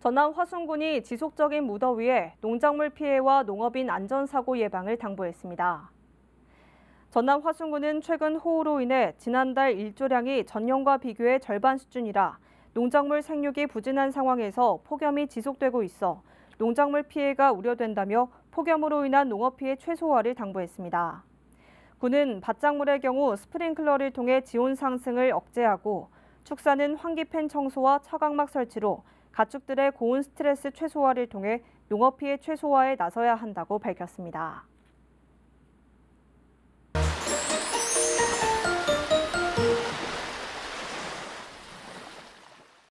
전남 화순군이 지속적인 무더위에 농작물 피해와 농업인 안전사고 예방을 당부했습니다. 전남 화순군은 최근 호우로 인해 지난달 일조량이 전년과 비교해 절반 수준이라 농작물 생육이 부진한 상황에서 폭염이 지속되고 있어 농작물 피해가 우려된다며 폭염으로 인한 농업 피해 최소화를 당부했습니다. 군은 밭작물의 경우 스프링클러를 통해 지온 상승을 억제하고 축사는 환기팬 청소와 차광막 설치로 가축들의 고온 스트레스 최소화를 통해 농업 피해 최소화에 나서야 한다고 밝혔습니다.